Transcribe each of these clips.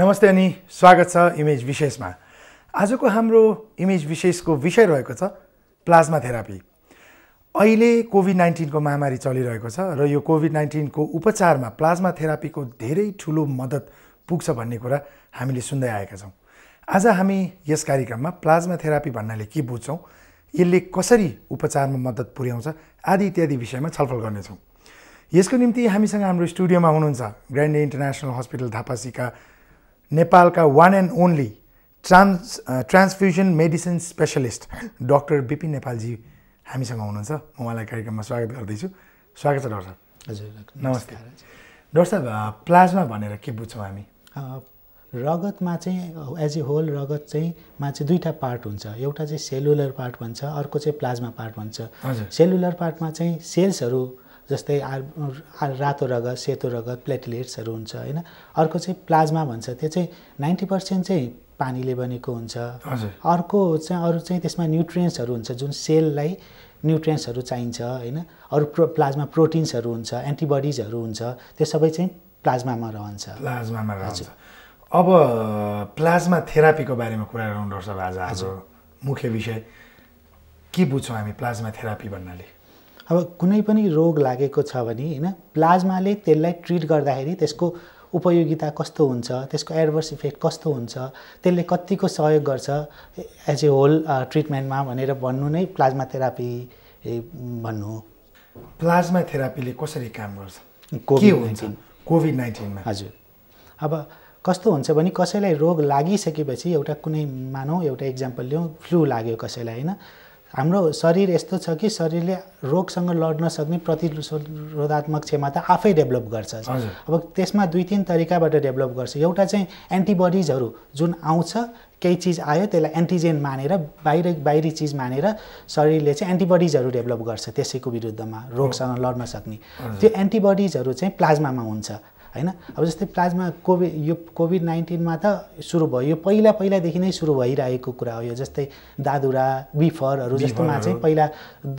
नमस्ते अनि स्वागत छ इमेज विशेषमा आजको हाम्रो इमेज विशेषको विषय रहेको छ प्लाज्मा थेरापी अहिले कोभिड नाइन्टिनको महामारी चलिरहेको छ र यो कोभिड नाइन्टिनको उपचारमा प्लाज्मा थेरापीको धेरै ठुलो मद्दत पुग्छ भन्ने कुरा हामीले सुन्दै आएका छौँ आज हामी यस कार्यक्रममा प्लाज्मा थेरापी भन्नाले के बुझ्छौँ यसले कसरी उपचारमा मद्दत पुर्याउँछ आदि इत्यादि विषयमा छलफल गर्नेछौँ यसको निम्ति हामीसँग हाम्रो स्टुडियोमा हुनुहुन्छ ग्रान्ड इन्टरनेसनल हस्पिटल धापासीका नेपालका one and only trans transfusion medicine specialist doctor बिपी नेपालजी हामीसँग हुनुहुन्छ म उहाँलाई कार्यक्रममा स्वागत गर्दैछु स्वागत छ डक्टर साहब हजुर नमस्ते डक्टर साहब प्लाज्मा भनेर के बुझ्छौँ हामी रगतमा चाहिँ एज ए होल रगत चाहिँ मा चाहिँ दुईवटा पार्ट हुन्छ एउटा चाहिँ सेलुलर पार्ट भन्छ अर्को चाहिँ प्लाज्मा पार्ट भन्छ सेलुलर पार्टमा चाहिँ सेल्सहरू जस्तै आर रातो रगत सेतो रगत प्लेटलेट्सहरू हुन्छ होइन अर्को चाहिँ प्लाज्मा भन्छ त्यो चाहिँ नाइन्टी पर्सेन्ट चाहिँ पानीले बनेको हुन्छ अर्को चाहिँ अरू चाहिँ त्यसमा न्युट्रियन्ट्सहरू हुन्छ जुन सेललाई न्युट्रियन्ट्सहरू चाहिन्छ होइन अरू प्रो प्लाज्मा प्रोटिन्सहरू हुन्छ एन्टिबडिजहरू हुन्छ त्यो सबै चाहिँ प्लाज्मामा रहन्छ प्लाज्मामा रहन्छ अब प्लाज्मा थेरापीको बारेमा कुरा गरौँ डक्टर साहब आज आज मुख्य विषय के बुझ्छौँ हामी प्लाज्मा थेरापी भन्नाले अब कुनै पनि रोग लागेको छ भने होइन प्लाज्माले त्यसलाई ट्रिट गर्दाखेरि त्यसको उपयोगिता कस्तो हुन्छ त्यसको एडभर्स इफेक्ट कस्तो हुन्छ त्यसले कतिको सहयोग गर्छ एज ए होल ट्रिटमेन्टमा भनेर भन्नु नै प्लाज्मा थेरापी भन्नु प्लाज्मा थेरापीले कसरी काम गर्छ के हुन्छ कोभिड नाइन्टिनमा हजुर अब कस्तो हुन्छ भने कसैलाई रोग लागिसकेपछि एउटा कुनै मानौँ एउटा इक्जाम्पल लिउँ फ्लू लाग्यो कसैलाई होइन हाम्रो शरीर यस्तो छ कि शरीरले रोगसँग लड्न सक्ने प्रतिरोधात्मक क्षमता आफै डेभलप गर्छ अब त्यसमा दुई तिन तरिकाबाट डेभलप गर्छ एउटा चाहिँ एन्टिबडिजहरू जुन आउँछ केही चिज आयो त्यसलाई एन्टिजेन मानेर बाहिर बाहिरी चिज मानेर शरीरले चाहिँ एन्टिबडिजहरू डेभलप गर्छ त्यसैको विरुद्धमा रोगसँग लड्न सक्ने त्यो एन्टिबडिजहरू चाहिँ प्लाज्मामा हुन्छ होइन अब जस्तै प्लाज्मा कोभिड यो कोभिड नाइन्टिनमा त सुरु भयो यो पहिला पहिलादेखि नै सुरु भइरहेको कुरा हो यो जस्तै दादुरा बिफरहरू जस्तोमा चाहिँ पहिला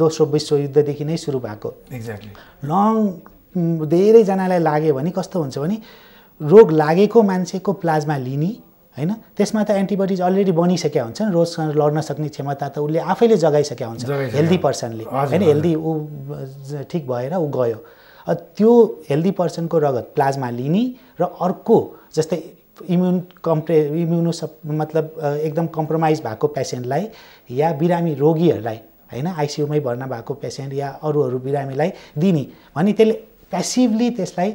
दोस्रो विश्वयुद्धदेखि नै सुरु भएको एक्ज्याक्टली लङ धेरैजनालाई लाग्यो भने कस्तो हुन्छ भने रोग लागेको मान्छेको प्लाज्मा लिने होइन त्यसमा त एन्टिबडिज अलरेडी बनिसकेका हुन्छन् रोगसँग लड्न सक्ने क्षमता त उसले आफैले जगाइसकेका हुन्छ हेल्दी पर्सनले होइन हेल्दी ऊ ठिक भएर ऊ गयो त्यो हेल्दी पर्सनको रगत प्लाज्मा लिने र अर्को जस्तै इम्युन कम्प्रे इम्युनो मतलब एकदम कम्प्रोमाइज भएको पेसेन्टलाई या बिरामी रोगीहरूलाई होइन आइसियुमै भर्ना भएको पेसेन्ट या अरूहरू बिरामीलाई दिने भने त्यसले प्यासिभली त्यसलाई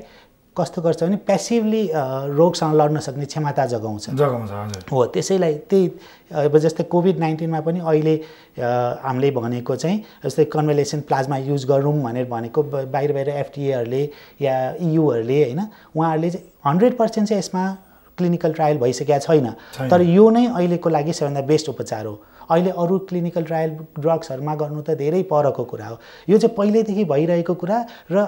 कस्तो गर्छ भने पेसिभली रोगसँग लड्न सक्ने क्षमता जगाउँछ जगाउँछ हो त्यसैलाई त्यही अब जस्तै कोभिड नाइन्टिनमा पनि अहिले हामीले भनेको चाहिँ जस्तै कन्भलेसन प्लाज्मा युज गरौँ भनेर भनेको बाहिर बाहिर एफटिएहरूले या इयुहरूले e होइन उहाँहरूले चाहिँ हन्ड्रेड पर्सेन्ट चाहिँ यसमा क्लिनिकल ट्रायल भइसकेका छैन तर यो नै अहिलेको लागि सबैभन्दा बेस्ट उपचार हो अहिले अरू क्लिनिकल ट्रायल ड्रग्सहरूमा गर्नु त धेरै परको कुरा हो यो चाहिँ पहिल्यैदेखि भइरहेको कुरा र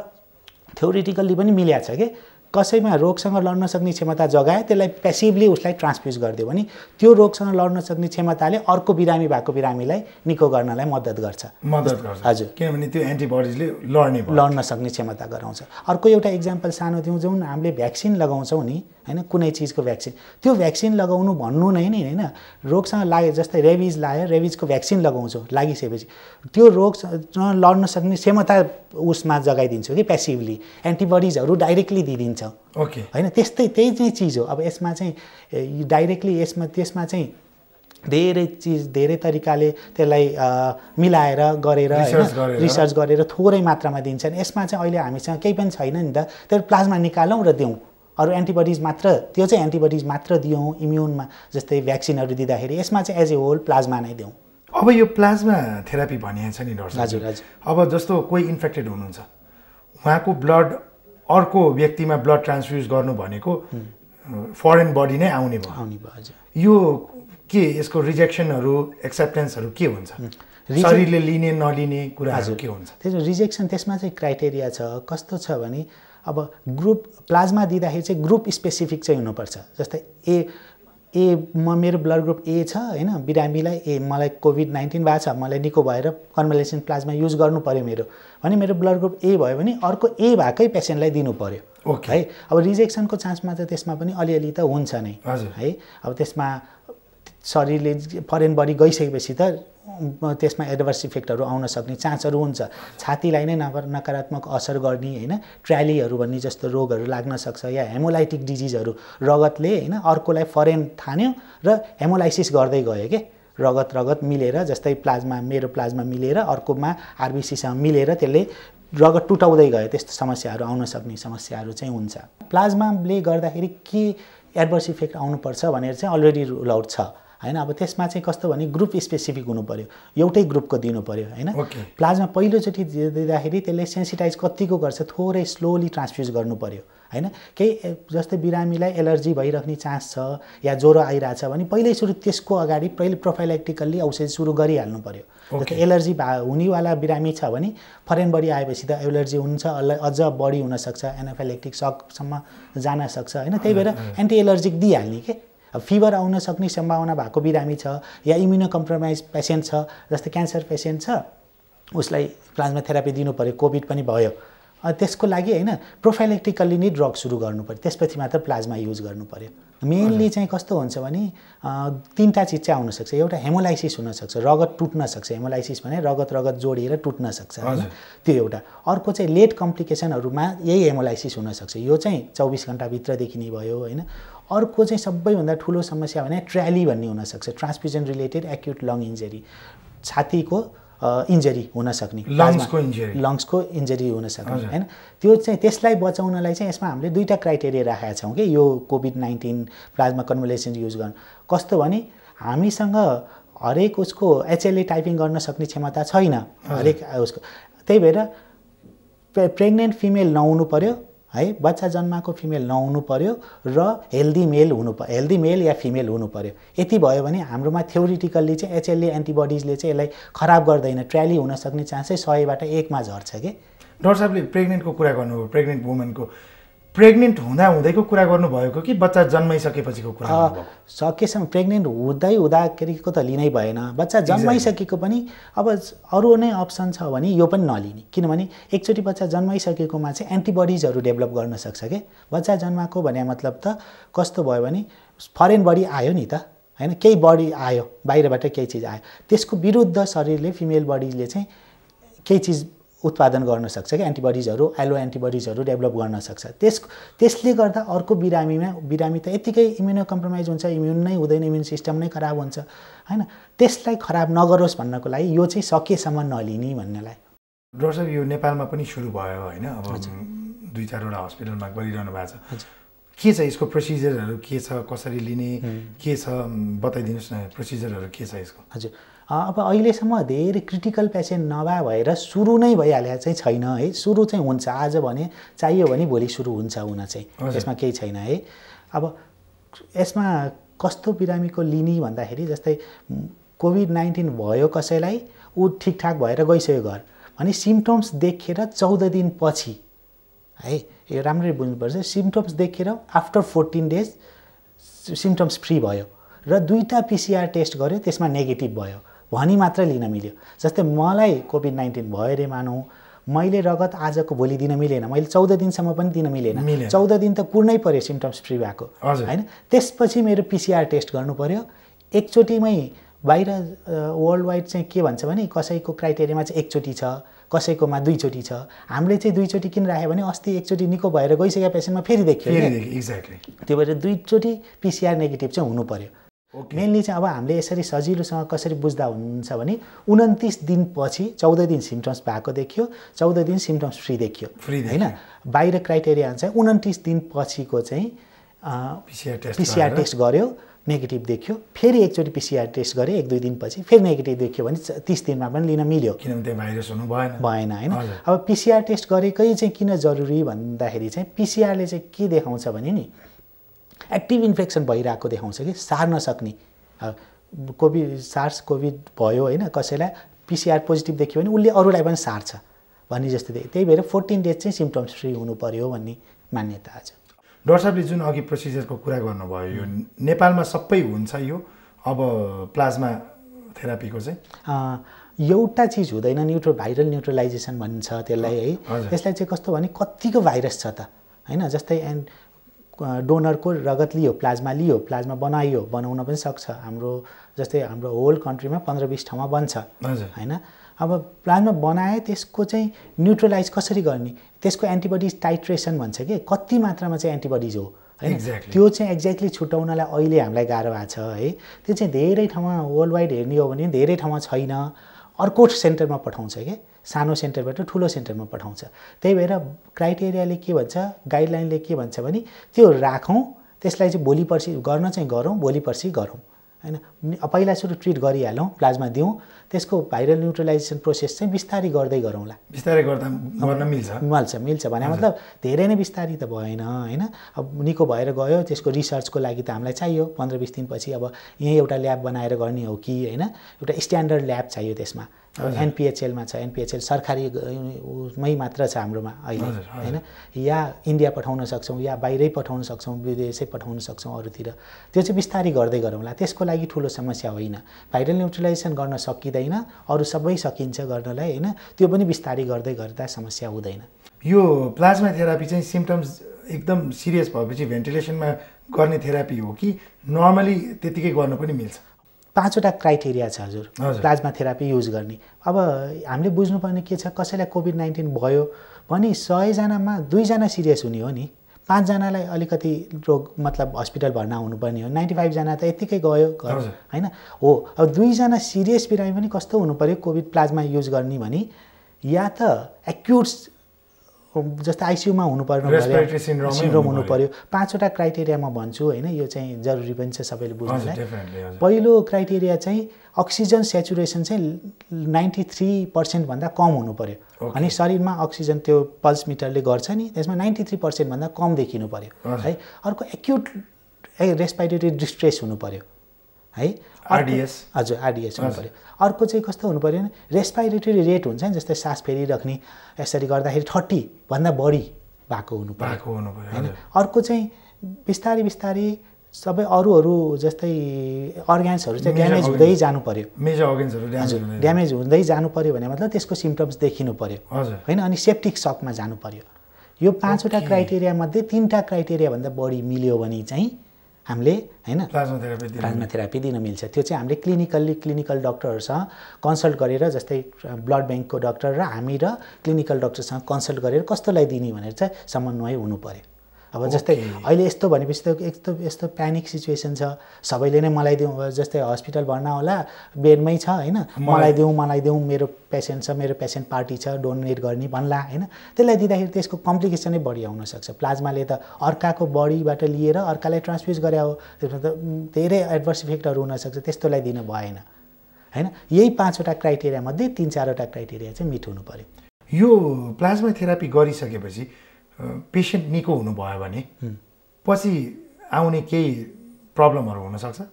थ्योरिटिकल्ली पनि मिल्या छ कि कसैमा रोगसँग लड्न सक्ने क्षमता जगाए त्यसलाई पेसिभली उसलाई ट्रान्सफ्युज गरिदियो भने त्यो रोगसँग लड्न सक्ने क्षमताले अर्को बिरामी भएको बिरामीलाई निको गर्नलाई मद्दत गर्छ मद्दत गर्छ हजुर किनभने त्यो एन्टिबडिजले लड्ने लड्न सक्ने क्षमता गराउँछ अर्को एउटा इक्जाम्पल सानो दिउँ जुन हामीले भ्याक्सिन लगाउँछौँ नि होइन कुनै चिजको भ्याक्सिन त्यो भ्याक्सिन लगाउनु भन्नु नै नि होइन रोगसँग लागे जस्तै रेबिज लाग्यो रेबिजको भ्याक्सिन लगाउँछौँ लागिसकेपछि त्यो रोगसँग लड्न सक्ने क्षमता उसमा जगाइदिन्छौँ कि पेसिभली एन्टिबडिजहरू डाइरेक्टली दिइदिन्छ ओके होइन त्यस्तै त्यही चाहिँ चिज हो अब यसमा चाहिँ डाइरेक्टली यसमा त्यसमा चाहिँ धेरै चिज धेरै तरिकाले त्यसलाई मिलाएर गरेर रिसर्च गरेर थोरै मात्रामा दिन्छन् यसमा चाहिँ अहिले हामीसँग केही पनि छैन नि त त्यो प्लाज्मा निकालौँ र दिउँ अरू एन्टिबडिज मात्र त्यो चाहिँ एन्टिबडिज मात्र दियौँ इम्युनमा जस्तै भ्याक्सिनहरू दिँदाखेरि यसमा चाहिँ एज ए होल प्लाज्मा नै दिउँ अब यो प्लाज्मा थेरापी भनिएको छ नि डक्टर हजुर हजुर अब जस्तो कोही इन्फेक्टेड हुनुहुन्छ उहाँको ब्लड अर्को व्यक्तिमा ब्लड ट्रान्सफ्युज गर्नु भनेको फरेन बडी नै आउने भयो आउने भयो हजुर यो के यसको रिजेक्सनहरू एक्सेप्टेन्सहरू के हुन्छ शरीरले लिने नलिने कुराहरू के हुन्छ त्यसो रिजेक्सन त्यसमा चाहिँ क्राइटेरिया छ कस्तो छ भने अब ग्रुप प्लाज्मा दिँदाखेरि चाहिँ ग्रुप स्पेसिफिक चाहिँ हुनुपर्छ जस्तै ए ए म मेरो ब्लड ग्रुप ए छ होइन बिरामीलाई ए मलाई कोभिड नाइन्टिन भएको छ मलाई निको भएर कन्भलेसन प्लाज्मा युज गर्नु पऱ्यो मेरो भने मेरो ब्लड ग्रुप ए भयो भने अर्को ए भएकै पेसेन्टलाई दिनु पऱ्यो ओके है अब रिजेक्सनको चान्समा त त्यसमा पनि अलिअलि त हुन्छ नै है अब त्यसमा शरीरले फरेन बडी गइसकेपछि त त्यसमा एडभर्स इफेक्टहरू आउन सक्ने चान्सहरू हुन्छ छातीलाई नै नकारात्मक असर गर्ने होइन ट्रालीहरू भन्ने जस्तो रोगहरू लाग्न सक्छ या हेमोलाइटिक डिजिजहरू रगतले होइन अर्कोलाई फरेन थान्यो र हेमोलाइसिस गर्दै गयो के रगत रगत मिलेर जस्तै प्लाज्मा मेरो प्लाज्मा मिलेर अर्कोमा आरबिसीसँग मिलेर त्यसले रगत टुटाउँदै गयो त्यस्तो समस्याहरू आउन सक्ने समस्याहरू चाहिँ हुन्छ प्लाज्माले गर्दाखेरि के एडभर्स इफेक्ट आउनुपर्छ भनेर चाहिँ अलरेडी रुल आउट छ होइन अब त्यसमा चाहिँ कस्तो भने ग्रुप स्पेसिफिक हुनु पऱ्यो एउटै ग्रुपको दिनु पऱ्यो होइन okay. प्लाज्मा पहिलोचोटि दिँदाखेरि त्यसले सेन्सिटाइज कतिको गर्छ थोरै स्लोली ट्रान्सफ्युज गर्नु पऱ्यो होइन केही जस्तै बिरामीलाई एलर्जी भइराख्ने चान्स छ या ज्वरो आइरहेछ भने पहिल्यै सुरु त्यसको अगाडि पहिले प्रोफाइलेक्टिकल्ली औषधि सुरु गरिहाल्नु पऱ्यो okay. एलर्जी भा हुनेवाला बिरामी छ भने फरेन बढी आएपछि त एलर्जी हुन्छ अझ बढी हुनसक्छ एनाफाइलेक्टिक सकसम्म जान सक्छ होइन त्यही भएर एन्टी एलर्जिक दिइहाल्ने के फिभर आउन सक्ने सम्भावना भएको बिरामी छ या इम्युनो कम्प्रोमाइज पेसेन्ट छ जस्तै क्यान्सर पेसेन्ट छ उसलाई प्लाज्मा थेरापी दिनु पऱ्यो कोभिड पनि भयो त्यसको लागि होइन प्रोफाइलेक्टिकल्ली नै ड्रग सुरु गर्नु पऱ्यो त्यसपछि मात्र प्लाज्मा युज गर्नु पऱ्यो मेनली चाहिँ कस्तो हुन्छ भने तिनवटा चिज चाहिँ आउनसक्छ एउटा हेमोलाइसिस हुनसक्छ रगत टुट्न सक्छ हेमोलाइसिस भने रगत रगत जोडिएर टुट्न सक्छ त्यो एउटा अर्को चाहिँ लेट कम्प्लिकेसनहरूमा यही हेमोलाइसिस हुनसक्छ यो चाहिँ चौबिस घन्टाभित्रदेखि नै भयो होइन अर्को चाहिँ सबैभन्दा ठुलो समस्या भने ट्र्याली भन्ने हुनसक्छ transfusion related acute lung injury छातीको इन्जरी हुनसक्ने लङ्सको इन्जरी लङ्सको इन्जरी हुनसक्ने होइन त्यो चाहिँ त्यसलाई बचाउनलाई चाहिँ यसमा हामीले दुईवटा क्राइटेरिया राखेका छौँ कि यो covid nineteen plasma convalescence use गर्नु कस्तो भने हामीसँग हरेक उसको एचएलए टाइपिङ गर्न सक्ने क्षमता छैन हरेक उसको त्यही भएर प्रेग्नेन्ट फिमेल नहुनु पऱ्यो है बच्चा जन्माएको फिमेल नहुनु पर्यो र हेल्दी मेल हुनु प हेल्दी मेल या फिमेल हुनु पर्यो यति भयो भने हाम्रोमा थ्योरिटिकल्ली चाहिँ एचएलए एन्टिबडिजले चाहिँ यसलाई खराब गर्दैन ट्र्याली हुनसक्ने चान्सै सयबाट एकमा झर्छ कि डक्टर साहबले प्रेग्नेन्टको कुरा गर्नुभयो प्रेग्नेन्ट वुमेनको प्रेग्नेन्ट हुँदा हुँदैको कुरा गर्नुभएको कि बच्चा जन्माइसकेपछिको कुरा सकेसम्म प्रेग्नेन्ट हुँदै हुँदाखेरिको त लिनै भएन बच्चा जन्माइसकेको पनि अब अरू नै अप्सन छ भने यो पनि नलिने किनभने एकचोटि बच्चा जन्माइसकेकोमा चाहिँ एन्टिबडिजहरू डेभलप गर्न सक्छ कि बच्चा जन्माएको भने मतलब त कस्तो भयो भने फरेन बडी आयो नि त होइन केही बडी आयो बाहिरबाट केही चिज आयो त्यसको विरुद्ध शरीरले फिमेल बडीले चाहिँ केही चिज उत्पादन गर्न सक्छ कि एन्टिबडिजहरू एलो एन्टिबडिजहरू डेभलप गर्न सक्छ त्यस त्यसले गर्दा अर्को बिरामीमा बिरामी त यत्तिकै इम्युनो कम्प्रोमाइज हुन्छ इम्युन नै हुँदैन इम्युन सिस्टम नै खराब हुन्छ होइन त्यसलाई खराब नगरोस् भन्नको लागि यो चाहिँ सकेसम्म नलिने भन्नेलाई डक्टर साहब यो नेपालमा पनि सुरु भयो होइन अब दुई चारवटा हस्पिटलमा गरिरहनु भएको छ के छ यसको प्रोसिजरहरू के छ कसरी लिने के छ बताइदिनुहोस् न प्रोसिजरहरू के छ यसको हजुर अब अहिलेसम्म धेरै क्रिटिकल पेसेन्ट नभए भएर सुरु नै भइहाले चाहिँ छैन है सुरु चाहिँ हुन्छ आज भने चाहियो भने भोलि सुरु हुन्छ हुन चाहिँ यसमा केही छैन है अब यसमा कस्तो बिरामीको लिने भन्दाखेरि जस्तै कोभिड नाइन्टिन भयो कसैलाई ऊ ठिकठाक भएर गइसक्यो घर भने सिम्टम्स देखेर चौध दिनपछि है यो राम्ररी बुझ्नुपर्छ सिम्टम्स देखेर after fourteen days symptoms free भयो र दुईवटा पिसिआर टेस्ट गर्यो त्यसमा नेगेटिभ भयो भनी मात्रै लिन मिल्यो जस्तै मलाई कोभिड नाइन्टिन भयो अरे मानौँ मैले रगत आजको भोलि दिन मिलेन मैले चौध दिनसम्म पनि दिन मिलेन चौध दिन त कुर्नै पऱ्यो सिम्टम्स फ्री भएको होइन त्यसपछि मेरो पिसिआर टेस्ट गर्नु पऱ्यो एकचोटिमै बाहिर वर्ल्ड वाइड चाहिँ के भन्छ भने कसैको क्राइटेरियामा चाहिँ एकचोटि छ कसैकोमा दुईचोटि छ हामीले चाहिँ दुईचोटि किन राख्यो भने अस्ति एकचोटि निको भएर गइसकेका पेसेन्टमा फेरि देखियो एक्ज्याक्टली त्यो भएर दुईचोटि पिसिआर नेगेटिभ चाहिँ हुनु पऱ्यो मेनली चाहिँ अब हामीले यसरी सजिलोसँग कसरी बुझ्दा हुन्छ भने उन्तिस दिनपछि चौध दिन सिम्टम्स भएको देखियो चौध दिन सिम्टम्स फ्री देखियो फ्री होइन बाहिर क्राइटेरिया अनुसार उन्तिस दिनपछिको चाहिँ पिसिआर टेस्ट गर्यो नेगेटिभ देखियो फेरि एकचोटि पिसिआर टेस्ट गरेँ एक दुई दिनपछि फेरि नेगेटिभ देखियो भने तिस दिनमा पनि लिन मिल्यो किनभने भाइरस हुनु भएन भएन होइन अब पिसिआर टेस्ट गरेकै चाहिँ किन जरुरी भन्दाखेरि चाहिँ पिसिआरले चाहिँ के देखाउँछ भने नि एक्टिभ इन्फेक्सन भइरहेको देखाउँछ कि सार्न सक्ने कोभिड सार्स कोभिड भयो होइन कसैलाई पिसिआर पोजिटिभ देख्यो भने उसले अरूलाई पनि सार्छ भन्ने जस्तो देख्यो त्यही भएर फोर्टिन डेज चाहिँ सिम्टम्स फ्री हुनु पऱ्यो भन्ने मान्यता छ डक्टर साहबले जुन अघि प्रोसिजरको कुरा गर्नुभयो यो नेपालमा सबै हुन्छ यो अब प्लाज्मा थेरापीको चाहिँ एउटा चिज हुँदैन न्युट्रो भाइरल न्युट्रलाइजेसन भनिन्छ त्यसलाई है यसलाई चाहिँ कस्तो भने कतिको भाइरस छ त होइन जस्तै एन्ड डोनरको रगत लियो प्लाज्मा लियो प्लाज्मा बनाइयो बनाउन पनि सक्छ हाम्रो जस्तै हाम्रो होल कन्ट्रीमा पन्ध्र बिस ठाउँमा बन्छ होइन अब प्लाज्मा बनाए त्यसको चाहिँ न्युट्रलाइज कसरी गर्ने त्यसको एन्टिबडिज टाइट्रेसन भन्छ कि कति मात्रामा चाहिँ एन्टिबडिज हो होइन त्यो चाहिँ एक्ज्याक्टली छुट्याउनलाई अहिले हामीलाई गाह्रो भएको छ है त्यो चाहिँ धेरै ठाउँमा वर्ल्ड वाइड हेर्ने हो भने धेरै ठाउँमा छैन अर्को सेन्टरमा पठाउँछ कि सानो सेन्टरबाट ठुलो सेन्टरमा पठाउँछ त्यही भएर क्राइटेरियाले के भन्छ गाइडलाइनले के भन्छ भने त्यो राखौँ त्यसलाई चाहिँ भोलि पर्सि गर्न चाहिँ गरौँ भोलि पर्सि गरौँ होइन पहिला सुरु ट्रिट गरिहालौँ प्लाज्मा दिउँ त्यसको भाइरल न्युट्रलाइजेसन प्रोसेस चाहिँ बिस्तारै गर्दै गरौँला बिस्तारै गर्दा गर्न मिल्छ मिल्छ मिल्छ भने मतलब धेरै नै बिस्तारी त भएन होइन अब निको भएर गयो त्यसको रिसर्चको लागि त हामीलाई चाहियो पन्ध्र बिस दिनपछि अब यहीँ एउटा ल्याब बनाएर गर्ने हो कि होइन एउटा स्ट्यान्डर्ड ल्याब चाहियो त्यसमा एनपिएचएलमा छ एनपिएचएल सरकारी उमै मात्र छ हाम्रोमा अहिले होइन या इन्डिया पठाउन सक्छौँ या बाहिरै पठाउन सक्छौँ विदेशै पठाउन सक्छौँ अरूतिर त्यो चाहिँ बिस्तारै गर्दै गरौँला त्यसको लागि ठुलो समस्या होइन भाइरल न्युट्रलाइजेसन गर्न सकिँदैन अरू सबै सकिन्छ गर्नलाई होइन त्यो पनि बिस्तारै गर्दै गर्दा समस्या हुँदैन यो प्लाज्मा थेरापी चाहिँ सिम्टम्स एकदम सिरियस भएपछि भेन्टिलेसनमा गर्ने थेरापी हो कि नर्मली त्यतिकै गर्न पनि मिल्छ पाँचवटा क्राइटेरिया छ हजुर प्लाज्मा थेरापी युज गर्ने अब हामीले बुझ्नुपर्ने के छ कसैलाई कोभिड नाइन्टिन भयो भने सयजनामा दुईजना सिरियस हुने हो नि पाँचजनालाई अलिकति रोग मतलब हस्पिटल भर्ना हुनुपर्ने हो नाइन्टी फाइभजना त यत्तिकै गयो घर होइन हो अब दुईजना सिरियस बिरामी पनि कस्तो हुनु पऱ्यो कोभिड प्लाज्मा युज गर्ने भने या त एक्युट जस्तै आइसियुमा हुनु पर्यो सिन्ड्रोम हुनु पऱ्यो पाँचवटा क्राइटेरिया म भन्छु होइन यो चाहिँ जरुरी पनि छ सबैले बुझ्नुलाई पहिलो क्राइटेरिया चाहिँ अक्सिजन सेचुरेसन चाहिँ नाइन्टी थ्री पर्सेन्टभन्दा कम हुनु पर्यो अनि शरीरमा अक्सिजन त्यो पल्स मिटरले गर्छ नि त्यसमा नाइन्टी थ्री पर्सेन्टभन्दा कम देखिनु पर्यो है अर्को एक्युट ए रेस्पाइरेटरी डिस्ट्रेस हुनु पर्यो है आरडिएस हजुर आरडिएस हुनु पऱ्यो अर्को चाहिँ कस्तो हुनु पऱ्यो भने रेस्पाइरेटरी रेट हुन्छ नि जस्तै सास फेरिराख्ने यसरी गर्दाखेरि थर्टीभन्दा बढी भएको हुनु पऱ्यो होइन अर्को चाहिँ बिस्तारै बिस्तारै सबै अरूहरू जस्तै अर्ग्यान्सहरू चाहिँ ड्यामेज हुँदै जानु पऱ्यो मेजर अर्ग्यान्सहरू हजुर ड्यामेज हुँदै जानु पऱ्यो भने मतलब त्यसको सिम्टम्स देखिनु पऱ्यो होइन अनि सेप्टिक सकमा जानु पर्यो यो पाँचवटा क्राइटेरियामध्ये तिनवटा क्राइटेरियाभन्दा बढी मिल्यो भने चाहिँ हामीले होइन प्लाज्मा थेरापी दिन मिल्छ त्यो चाहिँ हामीले क्लिनिकल्ली क्लिनिकल डक्टरहरूसँग कन्सल्ट गरेर जस्तै ब्लड ब्याङ्कको डक्टर र हामी र क्लिनिकल डक्टरसँग कन्सल्ट गरेर कस्तोलाई दिने भनेर चाहिँ समन्वय हुनु पऱ्यो अब जस्तै अहिले यस्तो भनेपछि त यस्तो यस्तो प्यानिक सिचुएसन छ सबैले नै मलाई दिउँ जस्तै हस्पिटल भर्ना होला बेडमै छ होइन मलाई दिउँ मलाई दिउँ मेरो पेसेन्ट छ मेरो पेसेन्ट पार्टी छ डोनेट गर्ने भन्ला होइन त्यसलाई दिँदाखेरि त्यसको कम्प्लिकेसनै बढी आउनसक्छ प्लाज्माले त अर्काको बडीबाट लिएर अर्कालाई ट्रान्सफ्युज गरे हो त्यसमा त धेरै एडभर्स इफेक्टहरू हुनसक्छ त्यस्तोलाई दिनु भएन होइन यही पाँचवटा क्राइटेरियामध्ये तिन चारवटा क्राइटेरिया चाहिँ मिट हुनु पऱ्यो यो प्लाज्मा थेरापी गरिसकेपछि पेसेन्ट निको हुनुभयो भने पछि आउने केही प्रब्लमहरू हुनसक्छ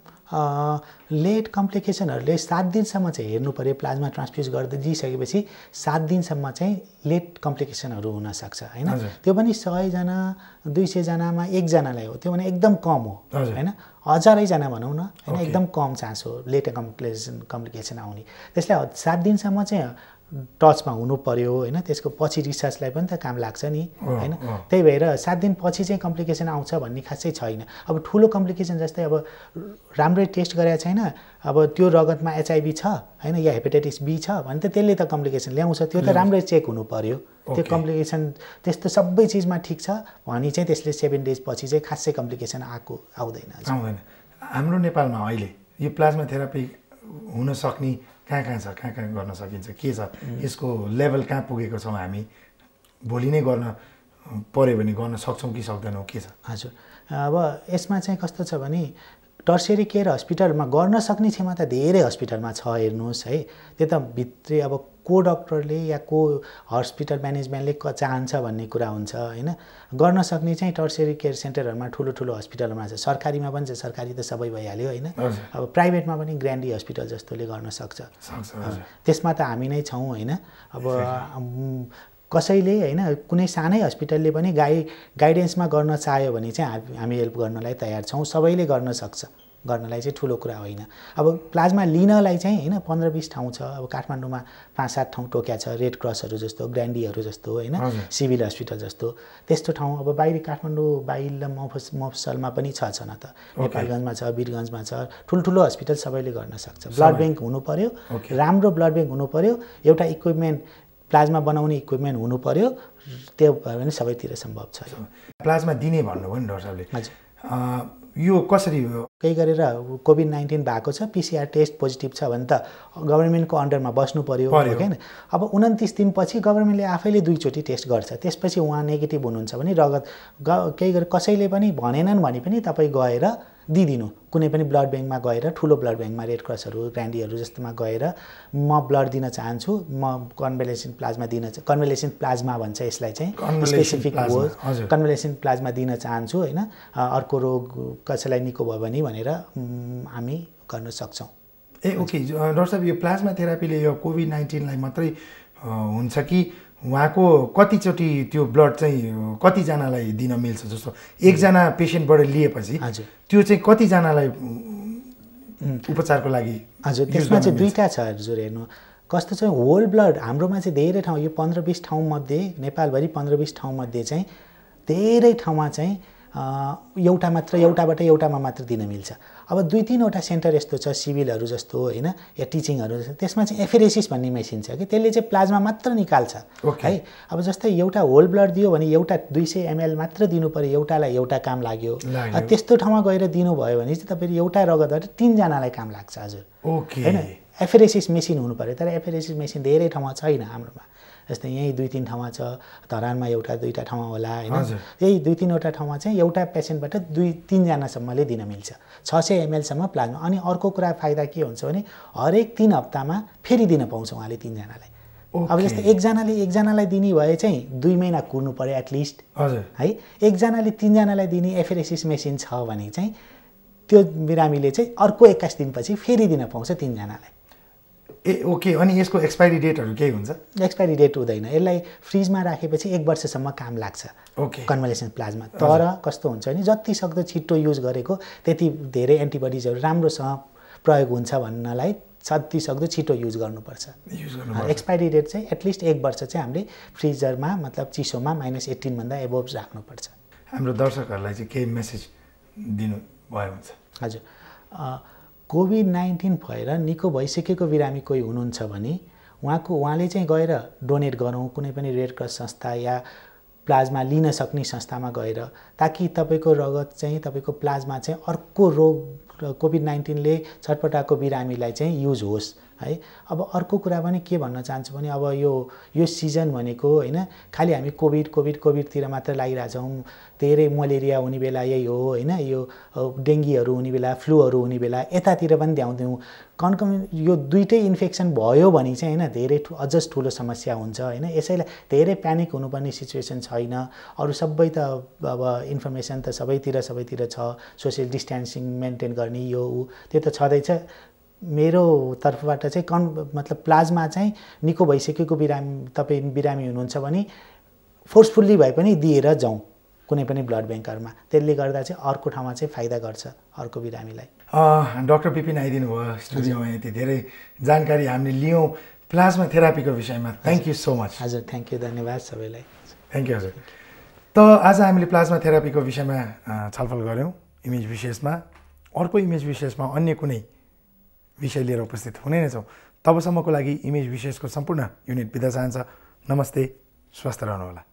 लेट कम्प्लिकेसनहरूले सात दिनसम्म चाहिँ हेर्नु पऱ्यो प्लाज्मा ट्रान्सफ्युज गर्दै दिइसकेपछि सात दिनसम्म चाहिँ लेट कम्प्लिकेसनहरू हुनसक्छ होइन त्यो पनि सयजना दुई सयजनामा एकजनालाई हो त्यो भने एकदम कम हो होइन हजारैजना भनौँ न होइन एकदम कम चान्स हो लेट कम्प्लिकेसन कम्प्लिकेसन आउने त्यसलाई सात दिनसम्म चाहिँ टचमा हुनु पऱ्यो होइन त्यसको पछि रिसर्चलाई पनि त काम लाग्छ नि होइन त्यही भएर सात दिनपछि चाहिँ कम्प्लिकेसन आउँछ भन्ने खासै छैन अब ठुलो कम्प्लिकेसन जस्तै अब राम्रै टेस्ट गरेका छैन अब त्यो रगतमा एचआइबी छ होइन या हेपाटाइटिस बी छ भने त त्यसले त कम्प्लिकेसन ल्याउँछ त्यो त राम्रै चेक हुनु पऱ्यो त्यो कम्प्लिकेसन त्यस्तो सबै चिजमा ठिक छ भने चाहिँ त्यसले सेभेन पछि चाहिँ खासै कम्प्लिकेसन आएको आउँदैन आउँदैन हाम्रो नेपालमा अहिले यो प्लाज्मा थेरापी हुन सक्ने कहाँ कहाँ छ कहाँ कहाँ गर्न सकिन्छ के छ यसको लेभल कहाँ पुगेको छौँ हामी भोलि नै गर्न पऱ्यो भने गर्न सक्छौँ कि सक्दैनौँ के छ हजुर अब यसमा चाहिँ कस्तो छ भने टर्सरी केयर हस्पिटलमा गर्न सक्ने क्षमता धेरै हस्पिटलमा छ हेर्नुहोस् है त्यो त भित्रै अब को डक्टरले या को हस्पिटल म्यानेजमेन्टले चाहन्छ भन्ने कुरा हुन्छ होइन गर्न सक्ने चाहिँ टर्सरी केयर सेन्टरहरूमा ठुलो ठुलो हस्पिटलहरूमा छ सरकारीमा पनि छ सरकारी त सबै भइहाल्यो होइन अब प्राइभेटमा पनि ग्रान्डी हस्पिटल जस्तोले गर्न सक्छ त्यसमा त हामी नै छौँ होइन अब कसैले होइन कुनै सानै हस्पिटलले पनि गाइ गाइडेन्समा गर्न चाह्यो भने चाहिँ हामी हेल्प गर्नलाई तयार छौँ सबैले गर्न सक्छ गर्नलाई चाहिँ ठुलो कुरा होइन अब प्लाज्मा लिनलाई चाहिँ होइन पन्ध्र बिस ठाउँ छ अब काठमाडौँमा पाँच सात ठाउँ टोक्या छ रेड क्रसहरू जस्तो ग्रान्डीहरू जस्तो होइन सिभिल हस्पिटल जस्तो त्यस्तो ठाउँ अब बाहिर काठमाडौँ बाहिर मफस मफसलमा पनि छ छन त नेपालगञ्जमा छ वीरगञ्जमा छ ठुल्ठुलो हस्पिटल सबैले गर्न सक्छ ब्लड ब्याङ्क हुनु पऱ्यो राम्रो ब्लड ब्याङ्क हुनु पऱ्यो एउटा इक्विपमेन्ट प्लाज्मा बनाउने इक्विपमेन्ट हुनु पऱ्यो त्यो भयो भने सबैतिर सम्भव छ प्लाज्मा दिने भन्नुभयो नि डक्टर साहबले हजुर यो कसरी हो केही गरेर कोभिड नाइन्टिन भएको छ पिसिआर टेस्ट पोजिटिभ छ भने त गभर्मेन्टको अन्डरमा बस्नु पऱ्यो होइन अब उन्तिस दिनपछि गभर्मेन्टले आफैले दुईचोटि टेस्ट गर्छ त्यसपछि उहाँ नेगेटिभ हुनुहुन्छ भने रगत ग केही गरेर कसैले पनि भनेनन् भने पनि तपाईँ गएर दिइदिनु कुनै पनि ब्लड ब्याङ्कमा गएर ठुलो ब्लड ब्याङ्कमा रेड क्रसहरू ग्रान्डीहरू जस्तोमा गएर म ब्लड दिन चाहन्छु म कन्भेलेसन प्लाज्मा दिन कन्भेलेसन प्लाज्मा भन्छ यसलाई चाहिँ स्पेसिफिक हो कन्भेलेसन प्लाज्मा दिन चाहन्छु होइन अर्को रोग कसैलाई निको भयो भने भनेर हामी गर्न सक्छौँ ए ओके डक्टर साहब यो प्लाज्मा थेरापीले यो कोभिड नाइन्टिनलाई मात्रै हुन्छ कि उहाँको कतिचोटि त्यो ब्लड चाहिँ कतिजनालाई दिन मिल्छ जस्तो एकजना पेसेन्टबाट लिएपछि त्यो चाहिँ कतिजनालाई उपचारको लागि हजुर त्यसमा चाहिँ दुईवटा छ हजुर हेर्नु कस्तो चाहिँ होल ब्लड हाम्रोमा चाहिँ धेरै ठाउँ यो पन्ध्र बिस ठाउँमध्ये नेपालभरि पन्ध्र बिस ठाउँमध्ये चाहिँ धेरै ठाउँमा चाहिँ एउटा मात्र एउटाबाट एउटामा मात्र दिन मिल्छ अब दुई तिनवटा सेन्टर यस्तो छ सिभिलहरू जस्तो होइन या टिचिङहरू जस्तो त्यसमा चाहिँ एफेरेसिस भन्ने मेसिन छ कि त्यसले चाहिँ प्लाज्मा मात्र निकाल्छ है अब जस्तै एउटा होल ब्लड दियो भने एउटा दुई सय एमएल मात्र दिनु पऱ्यो एउटालाई एउटा काम लाग्यो त्यस्तो ठाउँमा गएर दिनुभयो भने चाहिँ तपाईँले एउटा रगतबाट तिनजनालाई काम लाग्छ हजुर ओके होइन एफेरेसिस मेसिन हुनु पऱ्यो तर एफेरेसिस मेसिन धेरै ठाउँमा छैन हाम्रोमा जस्तै यहीँ दुई तिन ठाउँमा छ धरानमा एउटा दुईवटा ठाउँमा होला होइन यही दुई तिनवटा ठाउँमा चाहिँ एउटा पेसेन्टबाट दुई तिनजनासम्मले दिन मिल्छ छ सय एमएलसम्म प्लाज्मा अनि अर्को कुरा फाइदा के हुन्छ भने हरेक तिन हप्तामा फेरि दिन पाउँछ उहाँले तिनजनालाई Okay. अब जस्तै एकजनाले एकजनालाई दिने भए चाहिँ दुई महिना कुर्नु पऱ्यो एटलिस्ट हजुर है एकजनाले तिनजनालाई दिने एफेरेसिस मेसिन छ भने चाहिँ त्यो बिरामीले चाहिँ अर्को एक्काइस दिनपछि फेरि दिन पाउँछ तिनजनालाई ए ओके अनि यसको एक्सपाइरी डेटहरू केही हुन्छ एक्सपाइरी डेट हुँदैन यसलाई फ्रिजमा राखेपछि एक वर्षसम्म काम लाग्छ ओके कन्भलेसन प्लाज्मा तर कस्तो हुन्छ भने जति सक्दो छिटो युज गरेको त्यति धेरै एन्टिबडिजहरू राम्रोसँग प्रयोग हुन्छ भन्नलाई जति सक्दो छिटो युज गर्नुपर्छ एक्सपाइरी डेट चाहिँ एटलिस्ट एक वर्ष चाहिँ हामीले फ्रिजरमा मतलब चिसोमा माइनस एट्टिनभन्दा एबोभ राख्नुपर्छ हाम्रो दर्शकहरूलाई चाहिँ केही मेसेज दिनु दिनुभयो हुन्छ हजुर कोभिड नाइन्टिन भएर निको भइसकेको बिरामी कोही हुनुहुन्छ भने उहाँको उहाँले चाहिँ गएर डोनेट गरौँ कुनै पनि रेड क्रस संस्था या प्लाज्मा लिन सक्ने संस्थामा गएर ताकि तपाईँको रगत चाहिँ तपाईँको प्लाज्मा चाहिँ अर्को रोग कोभिड नाइन्टिनले छटपटाएको बिरामीलाई चाहिँ युज होस् है अब अर्को कुरा पनि के भन्न चाहन्छु भने अब यो यो सिजन भनेको होइन खालि हामी कोभिड कोभिड कोभिडतिर मात्र लागिरहेछौँ धेरै मलेरिया हुने बेला यही हो होइन यो डेङ्गीहरू हुने बेला फ्लूहरू हुने बेला यतातिर पनि ध्याउँथ्यौँ कन यो दुइटै इन्फेक्सन भयो भने चाहिँ होइन धेरै अझ ठुलो समस्या हुन्छ होइन यसैलाई धेरै प्यानिक हुनुपर्ने सिचुएसन छैन अरू सबै त अब इन्फर्मेसन त सबैतिर सबैतिर छ सोसियल डिस्टेन्सिङ मेन्टेन गर्ने यो ऊ त्यो त छँदैछ मेरो तर्फबाट चाहिँ कन् मतलब प्लाज्मा चाहिँ निको भइसकेको बिरामी तपाईँ बिरामी हुनुहुन्छ भने फोर्सफुल्ली भए पनि दिएर जाउँ कुनै पनि ब्लड ब्याङ्कहरूमा त्यसले गर्दा चाहिँ अर्को ठाउँमा चाहिँ फाइदा गर्छ अर्को बिरामीलाई डक्टर बिपिन आइदिनु भयो स्टुडियोमा यति धेरै जानकारी हामीले लियौँ प्लाज्मा थेरापीको विषयमा थ्याङ्क यू सो मच हजुर थ्याङ्क यू धन्यवाद सबैलाई थ्याङ्क यू हजुर त आज हामीले प्लाज्मा थेरापीको विषयमा छलफल गऱ्यौँ इमेज विशेषमा अर्को इमेज विशेषमा अन्य कुनै विषय लिएर उपस्थित हुने नै छौँ तबसम्मको लागि इमेज विशेषको सम्पूर्ण युनिट बिदा चाहन्छ नमस्ते स्वस्थ रहनुहोला